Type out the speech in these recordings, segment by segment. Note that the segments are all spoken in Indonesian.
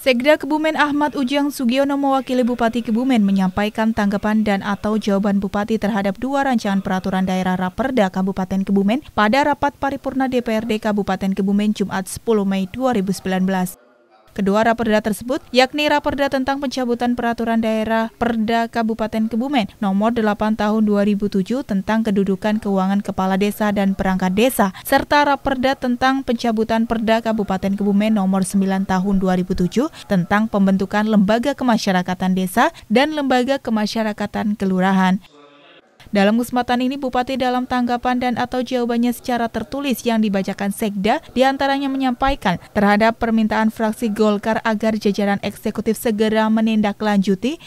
Sekda Kebumen Ahmad Ujang Sugiono mewakili Bupati Kebumen menyampaikan tanggapan dan atau jawaban Bupati terhadap dua rancangan peraturan daerah Raperda Kabupaten Kebumen pada rapat paripurna DPRD Kabupaten Kebumen Jumat 10 Mei 2019. Kedua raperda tersebut yakni raperda tentang pencabutan peraturan daerah Perda Kabupaten Kebumen nomor 8 tahun 2007 tentang kedudukan keuangan kepala desa dan perangkat desa serta raperda tentang pencabutan Perda Kabupaten Kebumen nomor 9 tahun 2007 tentang pembentukan lembaga kemasyarakatan desa dan lembaga kemasyarakatan kelurahan. Dalam kesempatan ini, Bupati dalam tanggapan dan atau jawabannya secara tertulis yang dibacakan Sekda, diantaranya menyampaikan terhadap permintaan fraksi Golkar agar jajaran eksekutif segera menindaklanjuti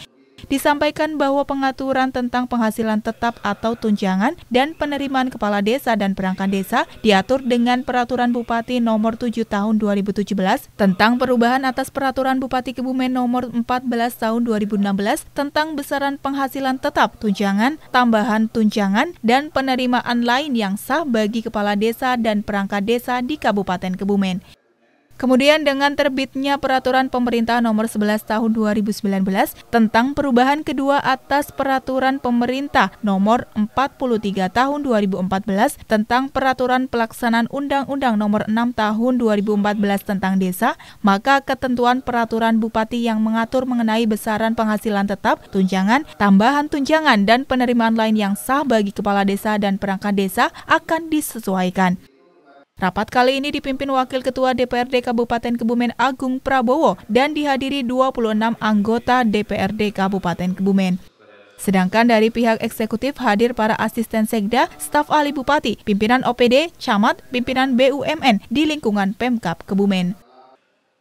disampaikan bahwa pengaturan tentang penghasilan tetap atau tunjangan dan penerimaan kepala desa dan perangkat desa diatur dengan peraturan Bupati nomor 7 tahun 2017 tentang perubahan atas peraturan Bupati Kebumen nomor 14 tahun 2016 tentang besaran penghasilan tetap tunjangan, tambahan tunjangan, dan penerimaan lain yang sah bagi kepala desa dan perangkat desa di Kabupaten Kebumen. Kemudian dengan terbitnya peraturan pemerintah nomor 11 tahun 2019 tentang perubahan kedua atas peraturan pemerintah nomor 43 tahun 2014 tentang peraturan pelaksanaan undang-undang nomor 6 tahun 2014 tentang desa, maka ketentuan peraturan bupati yang mengatur mengenai besaran penghasilan tetap, tunjangan, tambahan tunjangan dan penerimaan lain yang sah bagi kepala desa dan perangkat desa akan disesuaikan. Rapat kali ini dipimpin Wakil Ketua DPRD Kabupaten Kebumen Agung Prabowo dan dihadiri 26 anggota DPRD Kabupaten Kebumen. Sedangkan dari pihak eksekutif hadir para asisten sekda, staf ahli bupati, pimpinan OPD, camat, pimpinan BUMN di lingkungan Pemkap Kebumen.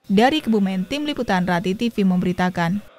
Dari Kebumen, Tim Liputan Rati TV memberitakan.